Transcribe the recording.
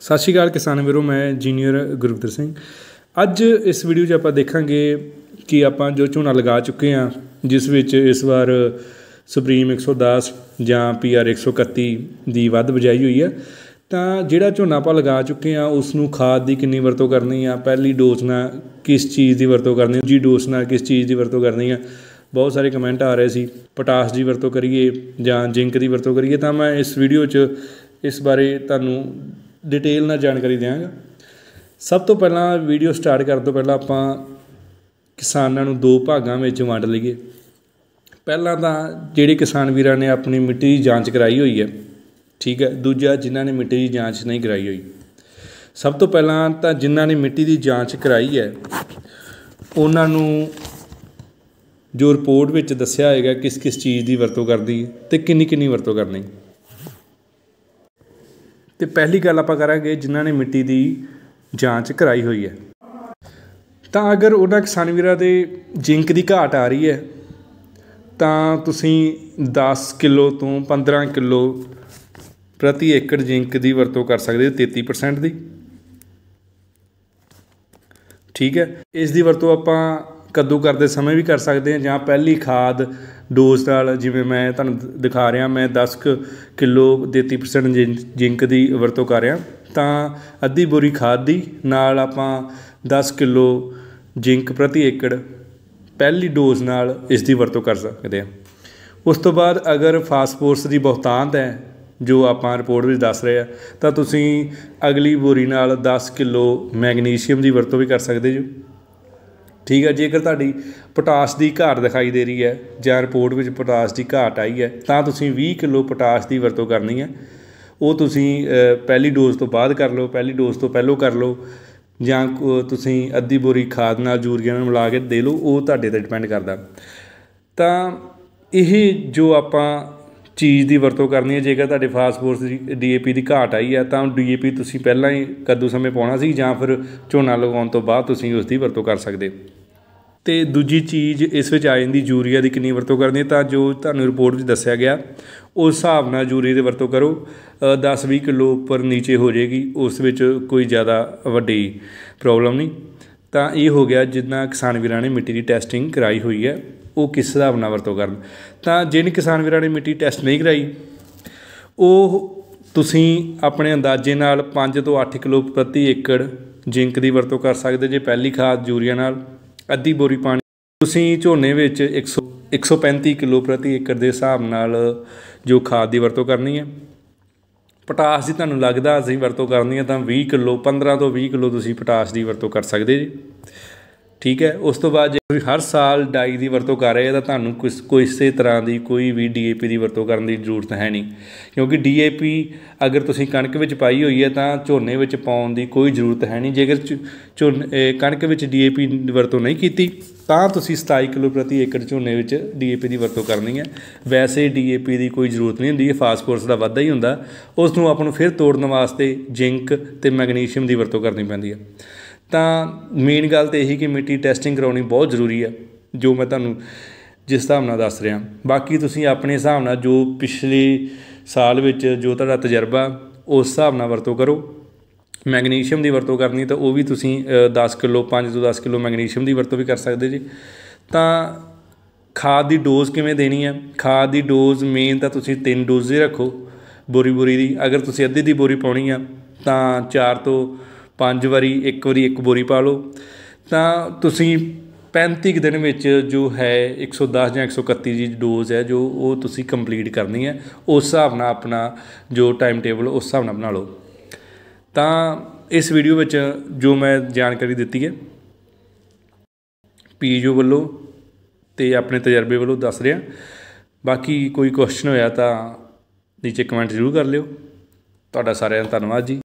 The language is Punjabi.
ਸਤਿ ਸ਼੍ਰੀ ਅਕਾਲ ਕਿਸਾਨ ਵੀਰੋ ਮੈਂ ਜੂਨੀਅਰ ਗੁਰਵਿੰਦਰ ਸਿੰਘ ਅੱਜ ਇਸ ਵੀਡੀਓ 'ਚ ਆਪਾਂ ਦੇਖਾਂਗੇ ਕਿ ਆਪਾਂ ਜੋ ਝੋਨਾ ਲਗਾ ਚੁੱਕੇ ਆ ਜਿਸ ਵਿੱਚ ਇਸ ਵਾਰ ਸੁਪਰੀਮ 110 ਜਾਂ ਪੀਆਰ 131 ਦੀ ਵੱਧ ਬਜਾਈ ਹੋਈ ਆ ਤਾਂ ਜਿਹੜਾ ਝੋਨਾ ਆਪਾਂ ਲਗਾ ਚੁੱਕੇ ਆ ਉਸ ਨੂੰ ਖਾਦ ਦੀ ਕਿੰਨੀ ਵਰਤੋਂ ਕਰਨੀ ਆ ਪਹਿਲੀ ਡੋਜ਼ ਨਾਲ ਕਿਸ ਚੀਜ਼ ਦੀ ਵਰਤੋਂ ਕਰਨੀ ਆ ਜੀ ਡੋਜ਼ ਨਾਲ ਕਿਸ ਚੀਜ਼ ਦੀ ਵਰਤੋਂ ਕਰਨੀ ਆ ਬਹੁਤ ਸਾਰੇ ਕਮੈਂਟ ਆ ਰਹੇ ਸੀ ਪੋਟਾਸ਼ ਦੀ ਵਰਤੋਂ ਕਰੀਏ ਜਾਂ ਜ਼ਿੰਕ ਦੀ ਵਰਤੋਂ ਕਰੀਏ ਤਾਂ ਮੈਂ ਇਸ ਵੀਡੀਓ 'ਚ ਇਸ ਬਾਰੇ ਤੁਹਾਨੂੰ ਡਿਟੇਲ ਨਾਲ ਜਾਣਕਾਰੀ ਦੇਵਾਂਗਾ ਸਭ ਤੋਂ ਪਹਿਲਾਂ ਵੀਡੀਓ ਸਟਾਰਟ ਕਰਨ ਤੋਂ ਪਹਿਲਾਂ ਆਪਾਂ ਕਿਸਾਨਾਂ ਨੂੰ ਦੋ ਭਾਗਾਂ ਵਿੱਚ ਵੰਡ ਲਈਏ ਪਹਿਲਾਂ ਤਾਂ ਜਿਹੜੇ ਕਿਸਾਨ ਵੀਰਾਂ ਨੇ ਆਪਣੀ ਮਿੱਟੀ ਦੀ ਜਾਂਚ ਕਰਾਈ ਹੋਈ ਹੈ ਠੀਕ ਹੈ ਦੂਜਾ ਜਿਨ੍ਹਾਂ ਨੇ ਮਿੱਟੀ ਦੀ ਜਾਂਚ ਨਹੀਂ ਕਰਾਈ ਹੋਈ ਸਭ ਤੋਂ ਪਹਿਲਾਂ ਤਾਂ ਜਿਨ੍ਹਾਂ ਨੇ ਮਿੱਟੀ ਦੀ ਜਾਂਚ ਕਰਾਈ ਹੈ ਉਹਨਾਂ ਨੂੰ ਜੋ ਰਿਪੋਰਟ ਵਿੱਚ ਦੱਸਿਆ ਹੋਏਗਾ ਕਿਸ ਕਿਸ ਚੀਜ਼ ਦੀ ਵਰਤੋਂ ਕਰਦੀ ਤੇ ਕਿੰਨੀ ਕਿੰਨੀ ਵਰਤੋਂ ਕਰਨੀ ਤੇ ਪਹਿਲੀ ਗੱਲ ਆਪਾਂ ਕਰਾਂਗੇ ਜਿਨ੍ਹਾਂ ਨੇ ਮਿੱਟੀ ਦੀ ਜਾਂਚ ਕਰਾਈ ਹੋਈ ਹੈ ਤਾਂ ਅਗਰ ਉਹਨਾਂ ਕਿਸਾਨ ਵੀਰਾਂ ਦੇ ਜ਼ਿੰਕ ਦੀ ਘਾਟ ਆ ਰਹੀ ਹੈ ਤਾਂ ਤੁਸੀਂ 10 ਕਿਲੋ ਤੋਂ 15 ਕਿਲੋ ਪ੍ਰਤੀ ਏਕੜ ਜ਼ਿੰਕ ਦੀ ਵਰਤੋਂ ਕਰ ਸਕਦੇ ਹੋ 33% ਦੀ ਠੀਕ ਹੈ ਇਸ ਦੀ ਵਰਤੋਂ ਆਪਾਂ ਕੱਦੂ ਕਰਦੇ ਸਮੇਂ ਵੀ ਕਰ ਸਕਦੇ ਆ ਜਾਂ ਪਹਿਲੀ ਖਾਦ ਡੋਜ਼ ਨਾਲ ਜਿਵੇਂ ਮੈਂ ਤੁਹਾਨੂੰ ਦਿਖਾ ਰਿਹਾ ਮੈਂ 10 ਕਿਲੋ 30% ਜਿੰਕ ਦੀ ਵਰਤੋਂ ਕਰ ਰਿਹਾ ਤਾਂ ਅੱਧੀ ਬੋਰੀ ਖਾਦ ਦੀ ਨਾਲ ਆਪਾਂ 10 ਕਿਲੋ ਜਿੰਕ ਪ੍ਰਤੀ ਏਕੜ ਪਹਿਲੀ ਡੋਜ਼ ਨਾਲ ਇਸ ਦੀ ਵਰਤੋਂ ਕਰ ਸਕਦੇ ਆ ਉਸ ਤੋਂ ਬਾਅਦ ਅਗਰ ਫਾਸਫੋਰਸ ਦੀ ਬਹੁਤਾਂਤ ਹੈ ਜੋ ਆਪਾਂ ਰਿਪੋਰਟ ਵਿੱਚ ਦੱਸ ਰਹੇ ਆ ਤਾਂ ਤੁਸੀਂ ਅਗਲੀ ਬੋਰੀ ਨਾਲ 10 ਕਿਲੋ ਮੈਗਨੀਸ਼ੀਅਮ ਦੀ ਵਰਤੋਂ ਵੀ ਕਰ ਸਕਦੇ ਜੋ ਠੀਕ ਹੈ ਜੇਕਰ ਤੁਹਾਡੀ ਪੋਟਾਸ ਦੀ ਘਾਟ ਦਿਖਾਈ ਦੇ ਰਹੀ ਹੈ ਜਾਂ ਰਿਪੋਰਟ ਵਿੱਚ ਪੋਟਾਸ ਦੀ ਘਾਟ ਆਈ ਹੈ ਤਾਂ ਤੁਸੀਂ 20 ਕਿਲੋ ਪੋਟਾਸ ਦੀ ਵਰਤੋਂ ਕਰਨੀ ਹੈ ਉਹ ਤੁਸੀਂ ਪਹਿਲੀ ਡੋਜ਼ ਤੋਂ ਬਾਅਦ ਕਰ ਲਓ ਪਹਿਲੀ ਡੋਜ਼ ਤੋਂ ਪਹਿਲਾਂ ਕਰ ਲਓ ਜਾਂ ਤੁਸੀਂ ਅੱਧੀ ਬੋਰੀ ਖਾਦ ਨਾਲ ਯੂਰੀਆ ਨਾਲ ਮਿਲਾ ਕੇ ਦੇ ਲਓ ਉਹ ਤੁਹਾਡੇ ਤੇ ਡਿਪੈਂਡ ਕਰਦਾ ਤਾਂ ਇਹ ਜੋ ਆਪਾਂ ਚੀਜ਼ ਦੀ ਵਰਤੋਂ ਕਰਨੀ ਹੈ ਜੇਕਰ ਤੁਹਾਡੇ ਫਾਸਫੋਰਸ ਦੀ ਡੀਏਪੀ ਦੀ ਘਾਟ ਆਈ ਹੈ ਤਾਂ ਡੀਏਪੀ ਤੁਸੀਂ ਪਹਿਲਾਂ ਹੀ ਕੱਦੂ ਸਮੇਂ ਪਾਉਣਾ ਸੀ ਜਾਂ ਫਿਰ ਝੋਨਾ ਲਗਾਉਣ ਤੋਂ ਬਾਅਦ ਤੁਸੀਂ ਉਸ ਦੀ ਵਰਤੋਂ ਕਰ ਸਕਦੇ ਹੋ ਤੇ ਦੂਜੀ ਚੀਜ਼ ਇਸ ਵਿੱਚ ਆ ਜਾਂਦੀ ਯੂਰੀਆ ਦੀ ਕਿੰਨੀ ਵਰਤੋਂ ਕਰਨੀ ਤਾਂ ਜੋ ਤੁਹਾਨੂੰ ਰਿਪੋਰਟ ਵਿੱਚ ਦੱਸਿਆ ਗਿਆ ਉਸ ਹਿਸਾਬ ਨਾਲ ਯੂਰੀਆ ਦੀ ਵਰਤੋਂ ਕਰੋ 10-20 ਕਿਲੋ ਉੱਪਰ ਨੀਚੇ ਹੋ ਜਾਏਗੀ ਉਸ ਵਿੱਚ ਕੋਈ ਜ਼ਿਆਦਾ ਵੱਡੀ ਪ੍ਰੋਬਲਮ ਨਹੀਂ ਤਾਂ ਇਹ ਹੋ ਗਿਆ ਜਿੰਨਾ ਕਿਸਾਨ ਵੀਰਾਂ ਨੇ ਮਿੱਟੀ ਦੀ ਟੈਸਟਿੰਗ ਕਰਾਈ ਹੋਈ ਹੈ ਉਹ ਕਿਸ ਹਿਸਾਬ ਨਾਲ ਵਰਤੋਂ ਕਰਨ ਤਾਂ ਜਿਨ ਕਿਸਾਨ ਵੀਰਾਂ ਨੇ ਮਿੱਟੀ ਟੈਸਟ ਨਹੀਂ ਕਰਾਈ ਉਹ ਤੁਸੀਂ ਆਪਣੇ ਅੰਦਾਜ਼ੇ ਨਾਲ 5 ਤੋਂ 8 ਕਿਲੋ ਪ੍ਰਤੀ ਏਕੜ ਜ਼ਿੰਕ ਦੀ ਵਰਤੋਂ ਕਰ ਸਕਦੇ ਜੇ ਪਹਿਲੀ ਖਾਦ ਯੂਰੀਆ ਨਾਲ ਅੱਧੀ ਬੋਰੀ ਪਾਣੀ ਤੁਸੀਂ ਝੋਨੇ ਵਿੱਚ 100 135 ਕਿਲੋ ਪ੍ਰਤੀ ਏਕੜ ਦੇ ਹਿਸਾਬ ਨਾਲ ਜੋ ਖਾਦ ਦੀ ਵਰਤੋਂ ਕਰਨੀ ਹੈ ਪੋਟਾਸ ਦੀ ਤੁਹਾਨੂੰ ਲੱਗਦਾ ਅਸੀਂ ਵਰਤੋਂ ਕਰਨੀ ਹੈ ਤਾਂ 20 ਕਿਲੋ 15 ਤੋਂ 20 ਕਿਲੋ ਤੁਸੀਂ ਪੋਟਾਸ ਦੀ ਵਰਤੋਂ ਕਰ ਸਕਦੇ ਜੀ ਠੀਕ ਹੈ ਉਸ ਤੋਂ ਬਾਅਦ ਜੇ ਤੁਸੀਂ ਹਰ ਸਾਲ ਡਾਈ ਦੀ ਵਰਤੋਂ ਕਰ ਰਹੇ ਹੋ ਤਾਂ ਤੁਹਾਨੂੰ ਕੋਈ ਕੋਈ ਇਸੇ ਤਰ੍ਹਾਂ ਦੀ ਕੋਈ ਵੀ ਡੀਏਪੀ ਦੀ ਵਰਤੋਂ ਕਰਨ ਦੀ ਜ਼ਰੂਰਤ ਹੈ ਨਹੀਂ ਕਿਉਂਕਿ ਡੀਏਪੀ ਅਗਰ ਤੁਸੀਂ ਕਣਕ ਵਿੱਚ ਪਾਈ ਹੋਈ ਹੈ ਤਾਂ ਝੋਨੇ ਵਿੱਚ ਪਾਉਣ ਦੀ ਕੋਈ ਜ਼ਰੂਰਤ ਹੈ ਨਹੀਂ ਜੇਕਰ ਝੋਨੇ ਕਣਕ ਵਿੱਚ ਡੀਏਪੀ ਦੀ ਵਰਤੋਂ ਨਹੀਂ ਕੀਤੀ ਤਾਂ ਤੁਸੀਂ 27 ਕਿਲੋ ਪ੍ਰਤੀ ਏਕੜ ਝੋਨੇ ਵਿੱਚ ਡੀਏਪੀ ਦੀ ਵਰਤੋਂ ਕਰਨੀ ਹੈ ਵੈਸੇ ਡੀਏਪੀ ਦੀ ਕੋਈ ਜ਼ਰੂਰਤ ਨਹੀਂ ਹੁੰਦੀ ਇਹ ਫਾਸਫੋਰਸ ਦਾ ਵਾਧਾ ਹੀ ਹੁੰਦਾ ਉਸ ਨੂੰ ਆਪਾਂ ਨੂੰ ਫਿਰ ਤੋੜਨ ਵਾਸਤੇ ਜ਼ਿੰਕ ਤੇ ਮੈਗਨੀਸ਼ੀਅਮ ਦੀ ਵਰਤੋਂ ਕਰਨੀ ਪੈਂਦੀ ਹੈ ਤਾਂ ਮੇਨ ਗੱਲ ਤੇ ਇਹੀ ਕਿ ਮਿੱਟੀ ਟੈਸਟਿੰਗ ਕਰਾਉਣੀ ਬਹੁਤ ਜ਼ਰੂਰੀ ਆ ਜੋ ਮੈਂ ਤੁਹਾਨੂੰ ਜਿਸ ਹਿਸਾਬ ਨਾਲ ਦੱਸ ਰਿਹਾ ਬਾਕੀ ਤੁਸੀਂ ਆਪਣੇ ਹਿਸਾਬ ਨਾਲ ਜੋ ਪਿਛਲੇ ਸਾਲ ਵਿੱਚ ਜੋ ਤੁਹਾਡਾ ਤਜਰਬਾ ਉਸ ਹਿਸਾਬ ਨਾਲ ਵਰਤੋਂ ਕਰੋ ਮੈਗਨੀਸ਼ੀਅਮ ਦੀ ਵਰਤੋਂ ਕਰਨੀ ਤਾਂ ਉਹ ਵੀ ਤੁਸੀਂ 10 ਕਿਲੋ 5 ਤੋਂ 10 ਕਿਲੋ ਮੈਗਨੀਸ਼ੀਅਮ ਦੀ ਵਰਤੋਂ ਵੀ ਕਰ ਸਕਦੇ ਜੀ ਤਾਂ ਖਾਦ ਦੀ ਡੋਜ਼ ਕਿਵੇਂ ਦੇਣੀ ਹੈ ਖਾਦ ਦੀ ਡੋਜ਼ ਮੇਨ ਤਾਂ ਤੁਸੀਂ ਤਿੰਨ ਡੋਜ਼ੇ ਰੱਖੋ ਬੋਰੀ ਬੋਰੀ ਦੀ ਅਗਰ ਤੁਸੀਂ ਅੱਧੀ ਦੀ ਬੋਰੀ ਪਾਉਣੀ ਆ ਤਾਂ 4 ਤੋਂ ਪੰਜ ਵਾਰੀ ਇੱਕ ਵਾਰੀ ਇੱਕ ਬੋਰੀ ਪਾ ਲਓ ਤਾਂ ਤੁਸੀਂ 35 ਦਿਨ ਵਿੱਚ ਜੋ ਹੈ 110 ਜਾਂ 131 ਦੀ ਡੋਜ਼ ਹੈ ਜੋ ਉਹ ਤੁਸੀਂ ਕੰਪਲੀਟ ਕਰਨੀ ਹੈ ਉਸ ਹਿਸਾਬ ਨਾਲ ਆਪਣਾ ਜੋ ਟਾਈਮ ਟੇਬਲ ਉਸ ਹਿਸਾਬ ਨਾਲ ਬਣਾ ਲਓ ਤਾਂ ਇਸ ਵੀਡੀਓ ਵਿੱਚ ਜੋ ਮੈਂ ਜਾਣਕਾਰੀ ਦਿੱਤੀ ਹੈ ਪੀਜੋ ਵੱਲੋਂ ਤੇ ਆਪਣੇ ਤਜਰਬੇ ਵੱਲੋਂ ਦੱਸ ਰਿਹਾ ਬਾਕੀ ਕੋਈ ਕੁਐਸਚਨ ਹੋਇਆ ਤਾਂ ਨੀਚੇ ਕਮੈਂਟ ਜ਼ਰੂਰ ਕਰ ਲਿਓ ਤੁਹਾਡਾ ਸਾਰਿਆਂ ਦਾ ਧੰਨਵਾਦ ਜੀ